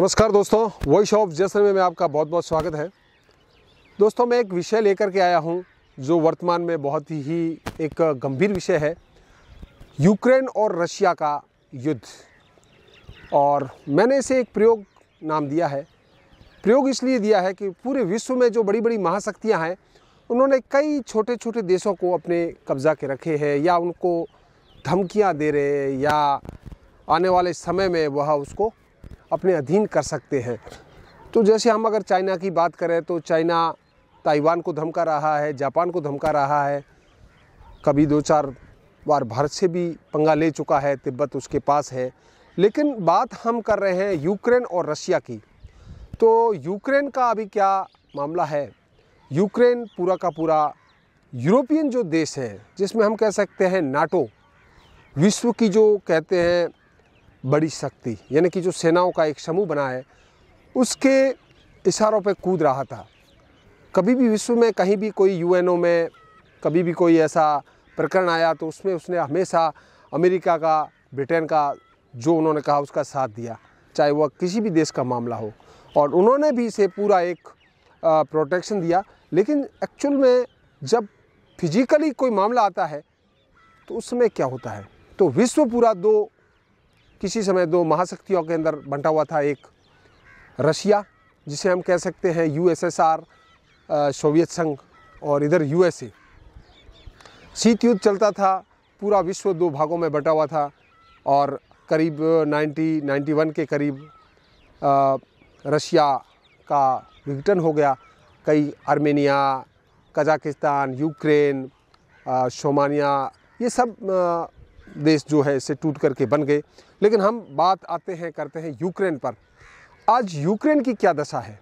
नमस्कार दोस्तों voice shop जैसल में मैं आपका बहुत बहुत स्वागत है दोस्तों मैं एक विषय लेकर के आया हूँ जो वर्तमान में बहुत ही एक गंभीर विषय है यूक्रेन और रशिया का युद्ध और मैंने इसे एक प्रयोग नाम दिया है प्रयोग इसलिए दिया है कि पूरे विश्व में जो बड़ी बड़ी महाशक्तियाँ हैं उन्होंने कई छोटे छोटे देशों को अपने कब्जा के रखे हैं या उनको धमकियाँ दे रहे हैं या आने वाले समय में वह उसको अपने अधीन कर सकते हैं तो जैसे हम अगर चाइना की बात करें तो चाइना ताइवान को धमका रहा है जापान को धमका रहा है कभी दो चार बार भारत से भी पंगा ले चुका है तिब्बत उसके पास है लेकिन बात हम कर रहे हैं यूक्रेन और रशिया की तो यूक्रेन का अभी क्या मामला है यूक्रेन पूरा का पूरा यूरोपियन जो देश है जिसमें हम कह सकते हैं नाटो विश्व की जो कहते हैं बड़ी शक्ति यानी कि जो सेनाओं का एक समूह बना है उसके इशारों पर कूद रहा था कभी भी विश्व में कहीं भी कोई यूएनओ में कभी भी कोई ऐसा प्रकरण आया तो उसमें उसने हमेशा अमेरिका का ब्रिटेन का जो उन्होंने कहा उसका साथ दिया चाहे वह किसी भी देश का मामला हो और उन्होंने भी इसे पूरा एक प्रोटेक्शन दिया लेकिन एक्चुअल में जब फिजिकली कोई मामला आता है तो उस समय क्या होता है तो विश्व पूरा दो किसी समय दो महाशक्तियों के अंदर बंटा हुआ था एक रशिया जिसे हम कह सकते हैं यूएसएसआर सोवियत संघ और इधर यूएसए शीत युद्ध चलता था पूरा विश्व दो भागों में बंटा हुआ था और करीब 90 91 के करीब रशिया का विघटन हो गया कई आर्मेनिया कजाकिस्तान यूक्रेन सोमानिया ये सब आ, देश जो है इससे टूट करके बन गए लेकिन हम बात आते हैं करते हैं यूक्रेन पर आज यूक्रेन की क्या दशा है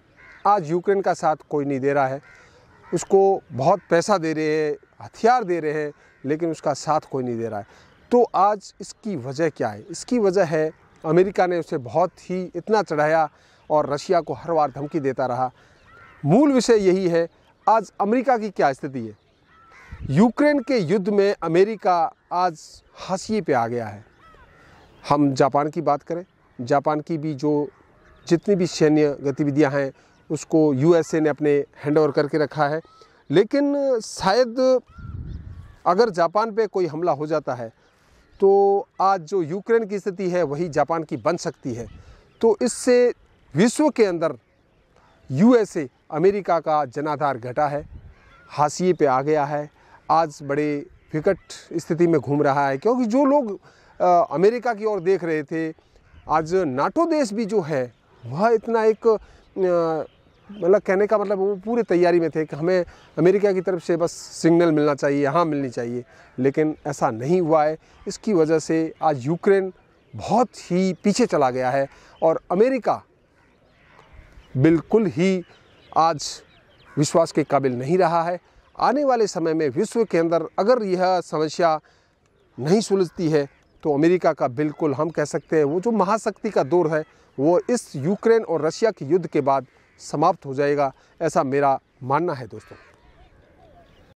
आज यूक्रेन का साथ कोई नहीं दे रहा है उसको बहुत पैसा दे रहे हैं हथियार दे रहे हैं लेकिन उसका साथ कोई नहीं दे रहा है तो आज इसकी वजह क्या है इसकी वजह है अमेरिका ने उसे बहुत ही इतना चढ़ाया और रशिया को हर बार धमकी देता रहा मूल विषय यही है आज अमेरिका की क्या स्थिति है यूक्रेन के युद्ध में अमेरिका आज हाशिए पे आ गया है हम जापान की बात करें जापान की भी जो जितनी भी सैन्य गतिविधियां हैं उसको यूएसए ने अपने हैंड ओवर करके रखा है लेकिन शायद अगर जापान पे कोई हमला हो जाता है तो आज जो यूक्रेन की स्थिति है वही जापान की बन सकती है तो इससे विश्व के अंदर यूएसए अमेरिका का जनाधार घटा है हाशिए पे आ गया है आज बड़े विकट स्थिति में घूम रहा है क्योंकि जो लोग आ, अमेरिका की ओर देख रहे थे आज नाटो देश भी जो है वह इतना एक मतलब कहने का मतलब वो पूरे तैयारी में थे कि हमें अमेरिका की तरफ से बस सिग्नल मिलना चाहिए यहाँ मिलनी चाहिए लेकिन ऐसा नहीं हुआ है इसकी वजह से आज यूक्रेन बहुत ही पीछे चला गया है और अमेरिका बिल्कुल ही आज विश्वास के काबिल नहीं रहा है आने वाले समय में विश्व के अंदर अगर यह समस्या नहीं सुलझती है तो अमेरिका का बिल्कुल हम कह सकते हैं वो जो महाशक्ति का दौर है वो इस यूक्रेन और रशिया के युद्ध के बाद समाप्त हो जाएगा ऐसा मेरा मानना है दोस्तों